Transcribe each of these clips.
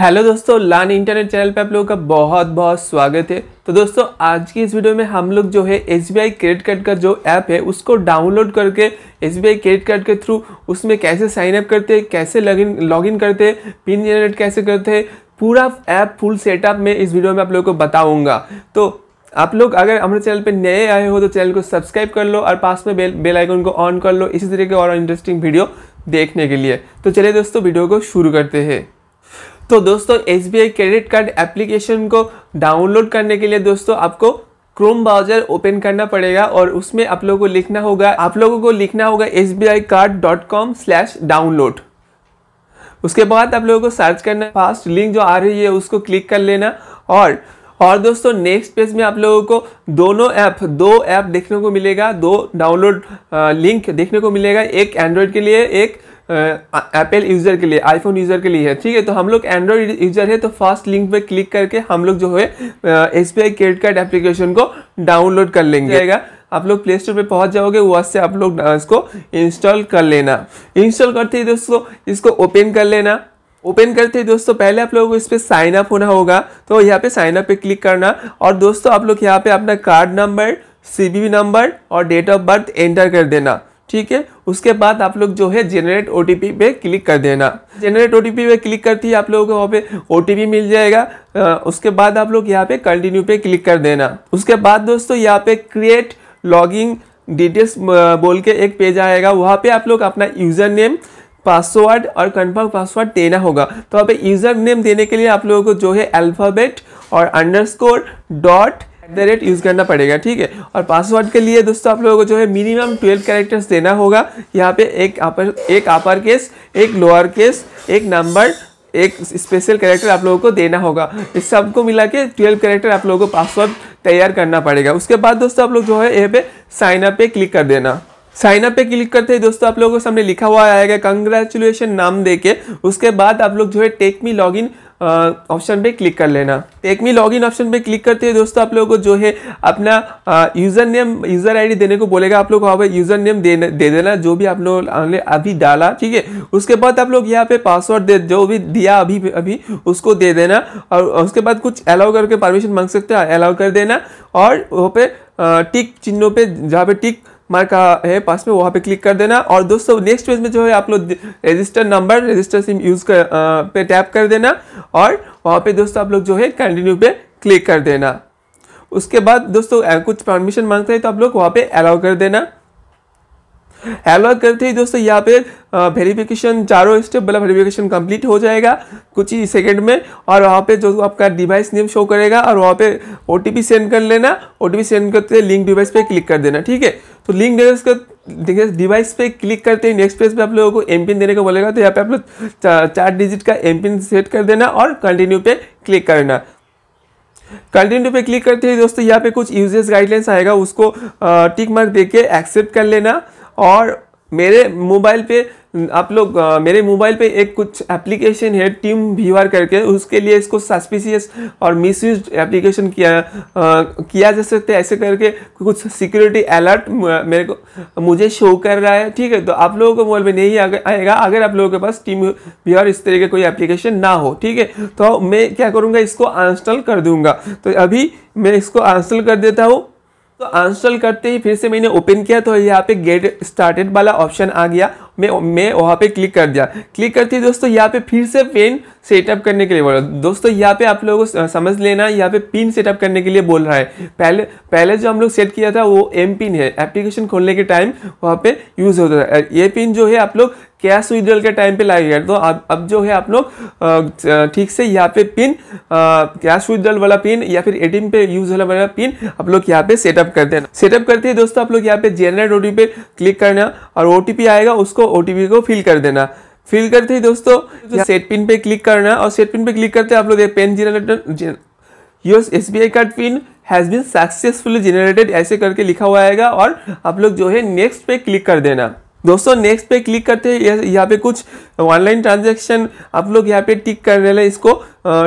hello दोस्तों लान internet channel पे आप लोगों का बहुत बहुत स्वागत है तो दोस्तों आज की इस वीडियो में हम लोग जो है S B I credit card का जो ऐप है उसको डाउनलोड करके S B I credit card के थ्रू उसमें कैसे साइन अप करते हैं कैसे लॉगिन लॉगिन करते हैं पिन जनरेट कैसे करते हैं पूरा ऐप फुल सेटअप में इस वीडियो में आप लोगों को बताऊँगा तो आप लोग अगर हमारे चैनल पर नए आए हो तो चैनल को सब्सक्राइब कर लो और पास में बेल बेल आइकन को ऑन कर लो इसी तरीके और इंटरेस्टिंग वीडियो देखने के लिए तो चलिए दोस्तों वीडियो को शुरू करते हैं तो दोस्तों एस क्रेडिट कार्ड एप्लीकेशन को डाउनलोड करने के लिए दोस्तों आपको क्रोम ब्राउजर ओपन करना पड़ेगा और उसमें आप लोगों को लिखना होगा आप लोगों को लिखना होगा S B I card dot com slash download उसके बाद आप लोगों को सर्च करना फास्ट लिंक जो आ रही है उसको क्लिक कर लेना और और दोस्तों नेक्स्ट पेज में आप लोगों को दोनों ऐप दो ऐप देखने को मिलेगा दो डाउनलोड लिंक देखने को मिलेगा एक एंड्रॉयड के लिए एक एप्पल यूज़र के लिए आईफोन यूज़र के लिए है ठीक है तो हम लोग एंड्रॉयड यूज़र है तो फर्स्ट लिंक पे क्लिक करके हम लोग जो है S B I credit card application को डाउनलोड कर लेंगे आप लोग प्ले स्टोर पर पहुँच जाओगे वहाँ से आप लोग इसको इंस्टॉल कर लेना इंस्टॉल करते ही दोस्तों इसको ओपन कर लेना ओपन करते हैं दोस्तों पहले आप लोगों को इस पर साइन अप होना होगा तो यहाँ पे साइन अप पे क्लिक करना और दोस्तों आप लोग यहाँ पे अपना कार्ड नंबर सीबीवी नंबर और डेट ऑफ बर्थ एंटर कर देना ठीक है उसके बाद आप लोग जो है जेनरेट ओ पे क्लिक कर देना जेनरेट ओ पे क्लिक करते ही आप लोगों को वहाँ पे ओ मिल जाएगा आ, उसके बाद आप लोग यहाँ पे कंटिन्यू पे क्लिक कर देना उसके बाद दोस्तों यहाँ पे क्रिएट लॉगिंग डिटेल्स बोल के एक पेज आएगा वहाँ पे आप लोग अपना यूज़र नेम पासवर्ड और कन्फर्म पासवर्ड देना होगा तो वहाँ पे यूज़र नेम देने के लिए आप लोगों को जो है अल्फ़ाबेट और underscore dot at the rate use करना पड़ेगा ठीक है और पासवर्ड के लिए दोस्तों आप लोगों को जो है मिनिमम ट्वेल्व कैरेक्टर्स देना होगा यहाँ पे एक अपर एक अपर केस एक लोअर केस एक नंबर एक स्पेशल कैरेक्टर आप लोगों को देना होगा इस सबको मिला के ट्वेल्व कैरेक्टर आप लोगों को पासवर्ड तैयार करना पड़ेगा उसके बाद दोस्तों आप लोग जो है यहाँ पे साइनअप पे क्लिक कर देना साइन अप पे क्लिक करते हैं दोस्तों आप लोगों के सामने लिखा हुआ आएगा कंग्रेचुलेशन नाम देके उसके बाद आप लोग जो है take me log in option पे क्लिक कर लेना टेक मी लॉगिन ऑप्शन पे क्लिक करते हैं दोस्तों आप लोगों को जो है अपना यूज़र नेम यूज़र आईडी देने को बोलेगा आप लोग वहाँ पर यूज़र नेम दे दे देना जो भी आप लोग ने अभी डाला ठीक है उसके बाद आप लोग यहाँ पे पासवर्ड दे जो भी दिया अभी अभी उसको दे देना और उसके बाद कुछ अलाउ करके परमिशन मांग सकते हैं अलाउ कर देना और वहाँ पे टिक चिन्हों पर जहाँ पे टिक मार्क है पास में वहाँ पे क्लिक कर देना और दोस्तों नेक्स्ट पेज में जो है आप लोग register number register SIM use कर आ, पे टैप कर देना और वहाँ पे दोस्तों आप लोग जो है कंटिन्यू पे क्लिक कर देना उसके बाद दोस्तों कुछ परमिशन मांगते है तो आप लोग वहाँ पे अलाउ कर देना अलाउ करते ही दोस्तों यहाँ पे वेरिफिकेशन चारों स्टेप वाला वेरिफिकेशन कंप्लीट हो जाएगा कुछ ही सेकंड में और वहाँ पे जो आपका डिवाइस नेम शो करेगा और वहाँ पे ओ सेंड कर लेना ओ सेंड करते लिंक डिवाइस पे क्लिक कर देना ठीक है तो लिंक डिवाइस देखिए डिवाइस पे क्लिक करते ही नेक्स्ट पेज पे आप लोगों को एम पिन देने को बोलेगा तो यहाँ पे आप लोग चार डिजिट का एम पिन सेट कर देना और कंटिन्यू पे क्लिक करना कंटिन्यू पे क्लिक करते ही दोस्तों यहाँ पे कुछ यूजेस गाइडलाइंस आएगा उसको टिक मार्क देके एक्सेप्ट कर लेना और मेरे मोबाइल पे आप लोग मेरे मोबाइल पे एक कुछ एप्लीकेशन है टीम व्यूअर करके उसके लिए इसको सस्पिशियस और मिसयूज एप्लीकेशन किया आ, किया जा सकता है ऐसे करके कुछ सिक्योरिटी अलर्ट मेरे को मुझे शो कर रहा है ठीक है तो आप लोगों को मोबाइल पर नहीं आएगा अगर आप लोगों के पास टीम व्यूअर इस तरह के कोई एप्लीकेशन ना हो ठीक है तो मैं क्या करूँगा इसको अनस्टॉल कर दूँगा तो अभी मैं इसको अनस्टॉल कर देता हूँ तो अनस्टॉल करते ही फिर से मैंने ओपन किया तो यहाँ पे गेट स्टार्टेड वाला ऑप्शन आ गया मैं मैं वहाँ पे क्लिक कर दिया क्लिक करते ही दोस्तों यहाँ पे फिर से पेन सेटअप करने के लिए बोल रहा दोस्तों यहाँ पे आप लोगों को समझ लेना यहाँ पे पिन सेटअप करने के लिए बोल रहा है पहले पहले जो हम लोग सेट किया था वो एम पिन है एप्लीकेशन खोलने के टाइम वहाँ पे यूज़ होता था ये पिन जो है आप लोग कैश विड्रॉल तो के टाइम पे लाएगा तो अब अब जो है आप लोग ठीक से यहाँ पे पिन कैश विद्रॉल तो वाला पिन या फिर एटीएम पे यूज होने वाला पिन आप लोग यहाँ पे सेटअप कर देना सेटअप करते हैं दोस्तों आप लोग यहाँ पे जेनरेट ओटीपी पे क्लिक करना और ओटीपी आएगा उसको ओटीपी को फिल कर देना फिल करते ही दोस्तों सेट तो पिन पे क्लिक करना और सेट पिन पे क्लिक करते आप लोग pin generator your S B I card pin has been successfully generated ऐसे करके लिखा हुआ आएगा और आप लोग जो है नेक्स्ट पे क्लिक कर देना दोस्तों नेक्स्ट पे क्लिक करते हैं यहाँ पे कुछ ऑनलाइन ट्रांजैक्शन आप लोग यहाँ पे टिक कर रहे इसको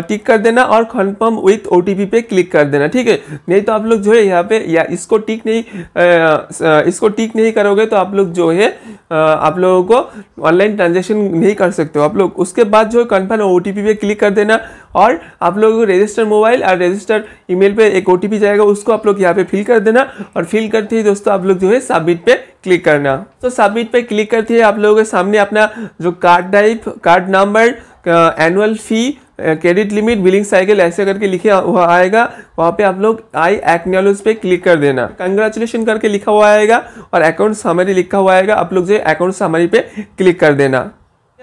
टिक कर देना और कन्फर्म विथ ओ पे क्लिक कर देना ठीक है नहीं तो आप लोग जो है यहाँ पे या इसको टिक नहीं आ, इसको टिक नहीं करोगे तो आप लोग जो है आप लोगों को ऑनलाइन ट्रांजेक्शन नहीं कर सकते हो आप लोग उसके बाद जो है कन्फर्म ओ पे क्लिक कर देना और आप लोगों को रजिस्टर मोबाइल और रजिस्टर ईमेल पे एक ओ जाएगा उसको आप लोग यहाँ पे फिल कर देना और फिल करते ही दोस्तों आप लोग जो है सबमिट पर क्लिक करना तो सबमिट पे क्लिक करते ही आप लोगों के सामने अपना जो card type card number annual fee credit limit billing cycle ऐसे करके लिखे हुआ आएगा वहाँ पे आप लोग आई एक्नोलॉज पे क्लिक कर देना कंग्रेचुलेशन करके लिखा हुआ आएगा और अकाउंट सामरी लिखा हुआ आएगा आप लोग जो अकाउंट सामरी पे क्लिक कर देना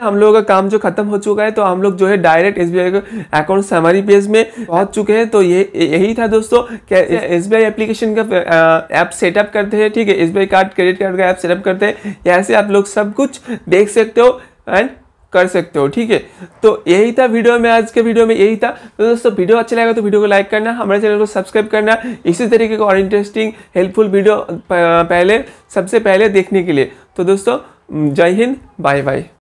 हम लोगों का काम जो खत्म हो चुका है तो हम लोग जो है डायरेक्ट एस बी अकाउंट हमारी पेज में पहुंच चुके हैं तो ये यही था दोस्तों एस बी एप्लीकेशन का ऐप सेटअप करते हैं ठीक है S B card credit card का ऐप सेटअप करते हैं ऐसे आप लोग सब कुछ देख सकते हो एंड कर सकते हो ठीक है तो यही था वीडियो में आज के वीडियो में यही था तो दोस्तों वीडियो अच्छा लगा तो वीडियो को लाइक करना हमारे चैनल को सब्सक्राइब करना इसी तरीके का और इंटरेस्टिंग हेल्पफुल वीडियो पहले सबसे पहले देखने के लिए तो दोस्तों जय हिंद बाय बाय